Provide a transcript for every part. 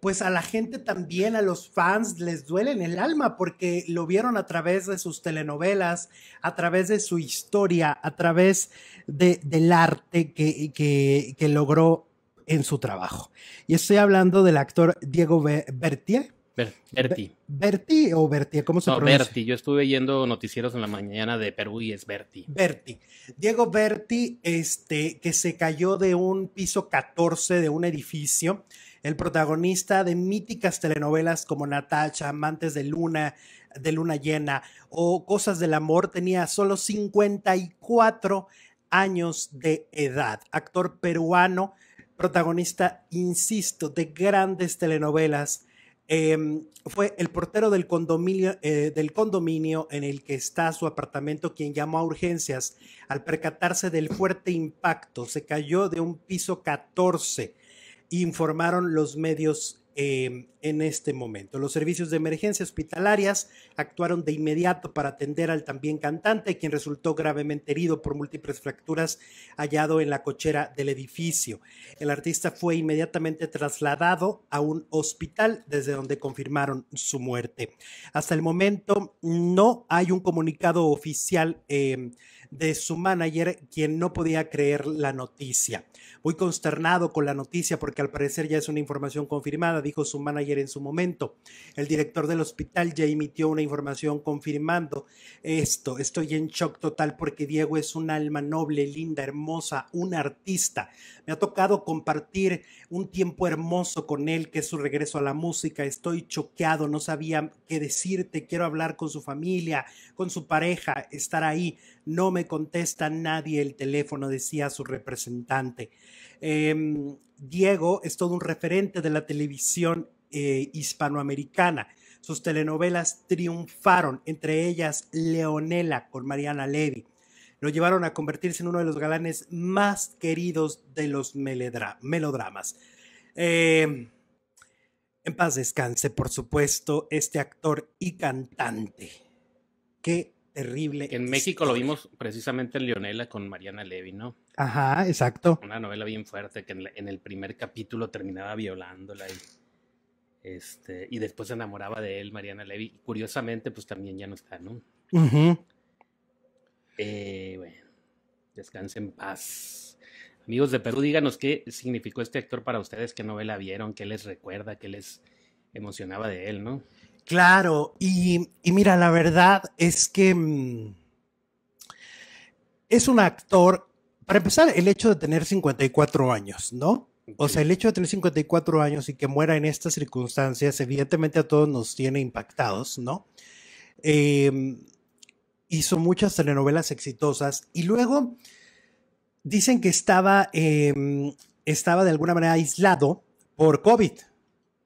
pues a la gente también, a los fans, les duele en el alma porque lo vieron a través de sus telenovelas, a través de su historia, a través de, del arte que, que, logró en su trabajo. Y estoy hablando del actor Diego Bertier. Berti. o Berti, ¿cómo se no, pronuncia? yo estuve yendo noticieros en la mañana de Perú y es Berti. Berti. Diego Berti, este, que se cayó de un piso 14 de un edificio el protagonista de míticas telenovelas como Natacha, Amantes de Luna, de Luna Llena o Cosas del Amor, tenía solo 54 años de edad. Actor peruano, protagonista, insisto, de grandes telenovelas. Em, fue el portero del condominio, eh, del condominio en el que está su apartamento quien llamó a urgencias al percatarse del fuerte impacto. Se cayó de un piso 14 informaron los medios eh, en este momento. Los servicios de emergencia hospitalarias actuaron de inmediato para atender al también cantante, quien resultó gravemente herido por múltiples fracturas hallado en la cochera del edificio. El artista fue inmediatamente trasladado a un hospital desde donde confirmaron su muerte. Hasta el momento no hay un comunicado oficial em, de su manager, quien no podía creer la noticia. Muy consternado con la noticia porque al parecer ya es una información confirmada, dijo su manager en su momento. El director del hospital ya emitió una información confirmando esto. Estoy en shock total porque Diego es un alma noble, linda, hermosa, un artista. Me ha tocado compartir un tiempo hermoso con él, que es su regreso a la música. Estoy choqueado, no sabía qué decirte. Quiero hablar con su familia, con su pareja, estar ahí. No me contesta nadie el teléfono, decía su representante. Em, Diego es todo un referente de la televisión eh, hispanoamericana. Sus telenovelas triunfaron, entre ellas Leonela con Mariana Levy. Lo llevaron a convertirse en uno de los galanes más queridos de los melodramas. Em, en paz descanse, por supuesto, este actor y cantante. Qué terrible. En México lo vimos precisamente en Leonela con Mariana Levy, ¿no? Ajá, exacto. Una novela bien fuerte que en, en el primer capítulo terminaba violándola y este, y después se enamoraba de él Mariana Levy. curiosamente, pues también ya no está, ¿no? Eh, bueno, descanse en paz. Amigos de Perú, díganos qué significó este actor para ustedes, qué novela vieron, qué les recuerda, qué les emocionaba de él, ¿no? Claro, y, mira, la verdad es que mm, es un actor, para empezar, el hecho de tener 54 años, ¿no? O sea, el hecho de tener 54 años y que muera en estas circunstancias, evidentemente a todos nos tiene impactados, ¿no? Em, hizo muchas telenovelas exitosas y luego dicen que estaba, em, estaba de alguna manera aislado por COVID.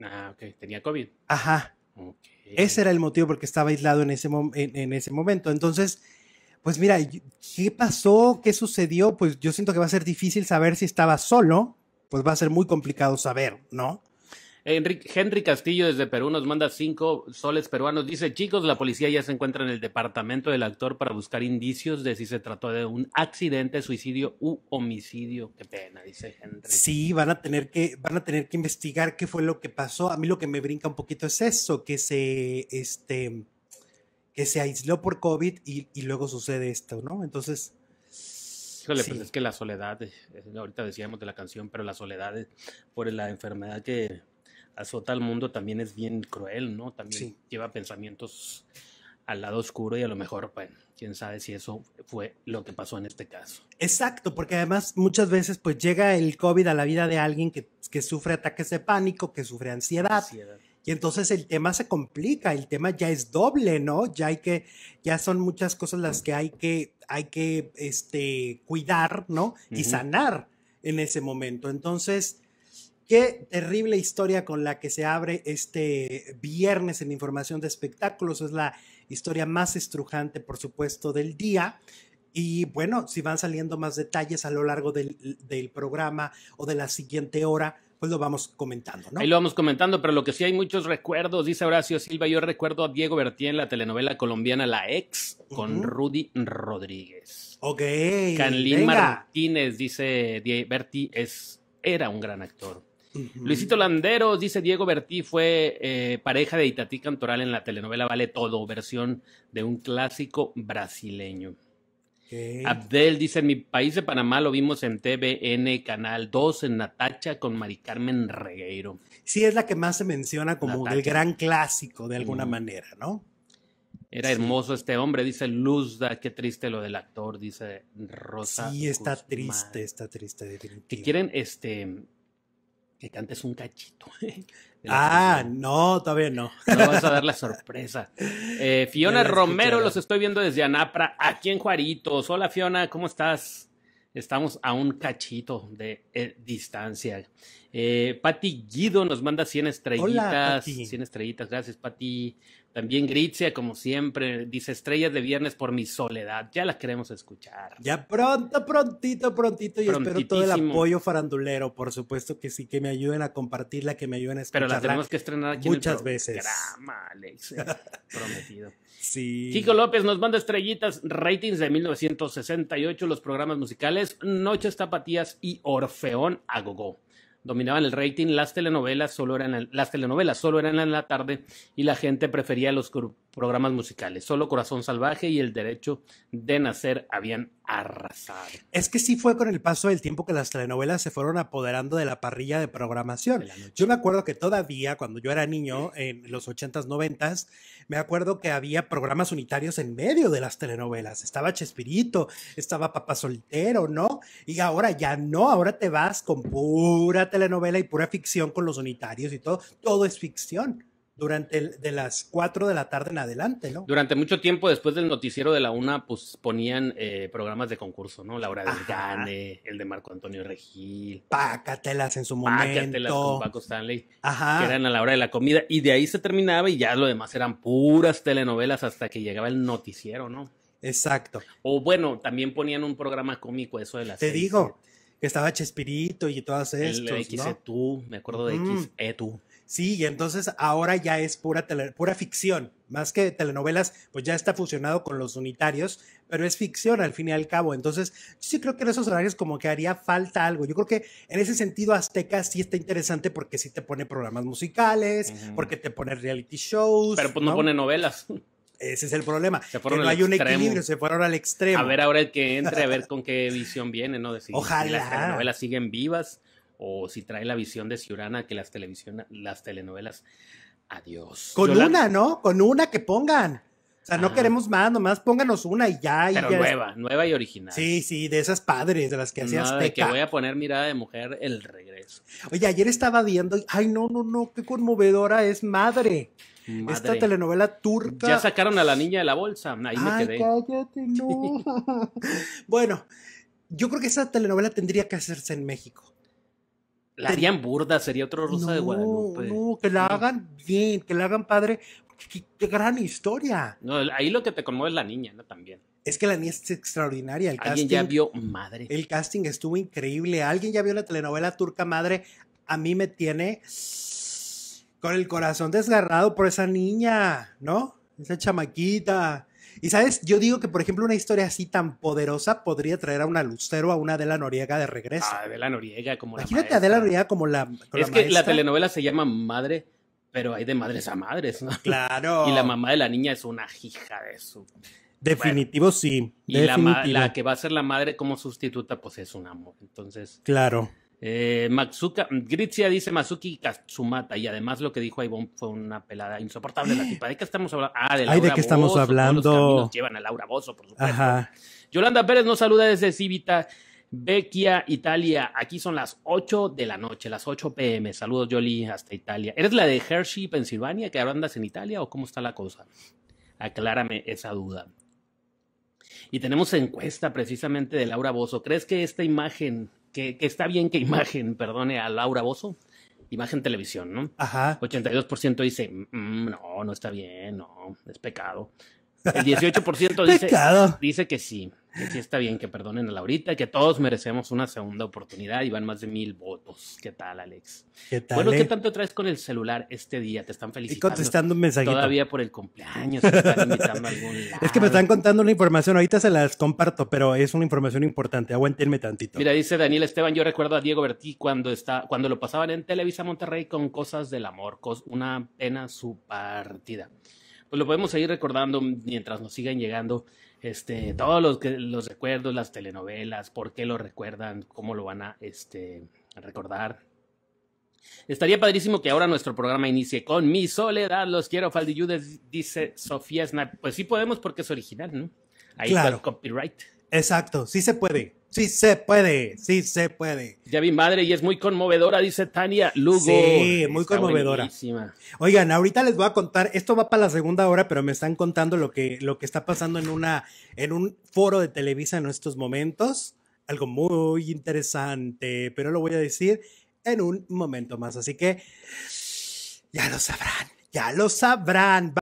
Ah, ok, tenía COVID. Ajá. Ese era el motivo porque estaba aislado en ese, en ese momento. Entonces, pues mira, ¿qué pasó? ¿Qué sucedió? Pues yo siento que va a ser difícil saber si estaba solo pues va a ser muy complicado saber, ¿no? Henry Castillo desde Perú nos manda cinco soles peruanos. Dice, chicos, la policía ya se encuentra en el departamento del actor para buscar indicios de si se trató de un accidente, suicidio u homicidio. Qué pena, dice Henry. Sí, van a tener que, van a tener que investigar qué fue lo que pasó. A mí lo que me brinca un poquito es eso, que se, este, que se aisló por COVID y, y luego sucede esto, ¿no? Entonces, pues, es que la soledad, eh, eh, ahorita decíamos de la canción, pero la soledad eh, por la enfermedad que azota al mundo también es bien cruel, ¿no? También lleva pensamientos al lado oscuro y a lo mejor, bueno, pues, quién sabe si eso fue lo que pasó en este caso. Exacto, porque además muchas veces pues llega el COVID a la vida de alguien que, que sufre ataques de pánico, que sufre ansiedad. Y entonces el tema se complica, el tema ya es doble, ¿no? Ya hay que, ya son muchas cosas las que hay que, hay que este, cuidar, ¿no? Y sanar en ese momento. Entonces, qué terrible historia con la que se abre este viernes en información de espectáculos. Es la historia más estrujante, por supuesto, del día. Y bueno, si van saliendo más detalles a lo largo del, del programa o de la siguiente hora, pues lo vamos comentando, ¿no? Ahí lo vamos comentando, pero lo que sí hay muchos recuerdos, dice Horacio Silva, yo recuerdo a Diego Berti en la telenovela colombiana La Ex con Rudy Rodríguez. Ok. Canlín Martínez, dice Berti, es, era un gran actor. Luisito Landeros dice Diego Bertí fue eh, pareja de Itatí Cantoral en la telenovela Vale Todo, versión de un clásico brasileño. Abdel dice, mi país de Panamá lo vimos en TVN Canal 2, en Natacha, con Mari Carmen Regueiro. Sí, es la que más se menciona como el gran clásico, de alguna manera, ¿no? Era hermoso este hombre, dice Luzda, qué triste lo del actor, dice Rosa. Sí, está triste, está triste, definitivamente. Que quieren, este, que cantes un cachito. Ah, no, todavía no. No vas a dar la sorpresa. Eh, Fiona Romero, los estoy viendo desde Anapra, aquí en Juaritos. Hola Fiona, ¿cómo estás? Estamos a un cachito de eh, distancia. Eh, Pati Guido nos manda 100 estrellitas. 100 estrellitas, gracias Pati. También Gritzia, como siempre, dice estrellas de viernes por mi soledad. Ya las queremos escuchar. Ya pronto, prontito, prontito. Y espero todo el apoyo farandulero, por supuesto que sí, que me ayuden a compartirla, que me ayuden a escucharla. Pero la tenemos que estrenar aquí muchas en el veces. Alex. Eh, prometido. Chico López nos manda estrellitas, ratings de 1968, los programas musicales, Noches Tapatías y Orfeón Agogo Dominaban el rating, las telenovelas solo eran, las telenovelas solo eran en la tarde y la gente prefería los, programas musicales. Solo Corazón Salvaje y El Derecho de Nacer habían arrasado. Es que sí fue con el paso del tiempo que las telenovelas se fueron apoderando de la parrilla de programación. yo me acuerdo que todavía, cuando yo era niño, en los 80s, 90s, me acuerdo que había programas unitarios en medio de las telenovelas. Estaba Chespirito, estaba Papá Soltero, ¿no? Y ahora ya no, ahora te vas con pura telenovela y pura ficción con los unitarios y todo. Todo es ficción durante el, de las 4 de la tarde en adelante, ¿no? Durante mucho tiempo después del noticiero de la una, pues ponían eh, programas de concurso, ¿no? La hora del Gane, el de Marco Antonio Regil. Pácatelas en su momento. Pácatelas con Paco Stanley. Ajá. Que eran a la hora de la comida y de ahí se terminaba y ya lo demás eran puras telenovelas hasta que llegaba el noticiero, ¿no? Exacto. O bueno, también ponían un programa cómico eso de las Te digo, que estaba Chespirito y todas estos, El XE2, me acuerdo de X xe Sí, y entonces ahora ya es pura, pura ficción, más que telenovelas, pues ya está fusionado con los unitarios, pero es ficción al fin y al cabo. Entonces, sí creo que en esos horarios como que haría falta algo. Yo creo que en ese sentido Azteca sí está interesante porque sí te pone programas musicales, porque te pone reality shows. Pero pues, no, pone novelas. Ese es el problema. no hay un equilibrio, se fueron al extremo. A ver ahora el que entre, a ver con qué visión viene, ¿no? Ojalá. las telenovelas siguen vivas o si trae la visión de Ciurana que las, televisión, las telenovelas, adiós. Con una, ¿no? Con una que pongan. O sea, no queremos más, nomás pónganos una y ya. Pero nueva, nueva y original. Sí, sí, de esas padres, de las que hacías no, de que voy a poner mirada de mujer el regreso. Oye, ayer estaba viendo, ay, no, no, no, qué conmovedora es madre. Esta telenovela turca. Ya sacaron a la niña de la bolsa. Ahí me quedé. Cállate, no. bueno, yo creo que esa telenovela tendría que hacerse en México. La harían burda, sería otro Rosa de Guadalupe. No, que la hagan bien, que la hagan padre. Qué, gran historia. No, ahí lo que te conmueve es la niña, ¿no? También. Es que la niña es extraordinaria. El Alguien ya vio Madre. El casting estuvo increíble. Alguien ya vio la telenovela turca Madre. A mí me tiene con el corazón desgarrado por esa niña, ¿no? Esa chamaquita. Y sabes, yo digo que, por ejemplo, una historia así tan poderosa podría traer a una Lucero a una Adela Noriega de regreso. A Adela Noriega como Imagínate la a Adela Noriega como la. es que la telenovela se llama Madre, pero hay de madres a madres, ¿no? Claro. Y la mamá de la niña es una hija de su. Definitivo sí. Y La, la, que va a ser la madre como sustituta, pues es un amor. Entonces. Claro. Eh, Gritzia dice Mazuki Katsumata y además lo que dijo Ivonne fue una pelada insoportable la tipa. ¿De qué estamos hablando? Ah, de Laura Ay, estamos hablando? llevan a Laura Bozo, por supuesto. Yolanda Pérez nos saluda desde Civita, Vecchia, Italia. Aquí son las 8 de la noche, las 8 pm. Saludos, Yoli hasta Italia. ¿Eres la de Hershey, Pensilvania, que ahora andas en Italia o cómo está la cosa? Aclárame esa duda. Y tenemos encuesta precisamente de Laura Bozo. ¿Crees que esta imagen que, está bien que imagen perdone a Laura Bozo, imagen televisión, ¿no? Ajá. 82% dice, mm, mm, no, no está bien, no, es pecado. El 18% dice, dice que sí, que sí está bien, que perdonen a Laurita, que todos merecemos una segunda oportunidad y van más de mil votos. ¿Qué tal, Alex? ¿Qué tal? Bueno, ¿qué eh? tanto traes con el celular este día? Te están felicitando. Y contestando un Todavía por el cumpleaños, Es que me están contando una información, ahorita se las comparto, pero es una información importante, aguantenme tantito. Mira, dice Daniel Esteban, yo recuerdo a Diego Bertí cuando, está, cuando lo pasaban en Televisa Monterrey con Cosas del Amor, una pena su partida pues lo podemos seguir recordando mientras nos sigan llegando este, todos los, los recuerdos, las telenovelas, por qué lo recuerdan, cómo lo van a este, recordar. Estaría padrísimo que ahora nuestro programa inicie con Mi Soledad, los quiero, Faldilludes, dice Sofía Snap. Pues sí podemos porque es original, ¿no? Ahí está copyright. Exacto, sí se puede. Sí se puede, sí se puede. Ya vi madre y es muy conmovedora, dice Tania Lugo. Sí, muy conmovedora. Oigan, ahorita les voy a contar, esto va para la segunda hora, pero me están contando lo que, lo que está pasando en, una, en un foro de Televisa en estos momentos. Algo muy interesante, pero lo voy a decir en un momento más. Así que ya lo sabrán, ya lo sabrán.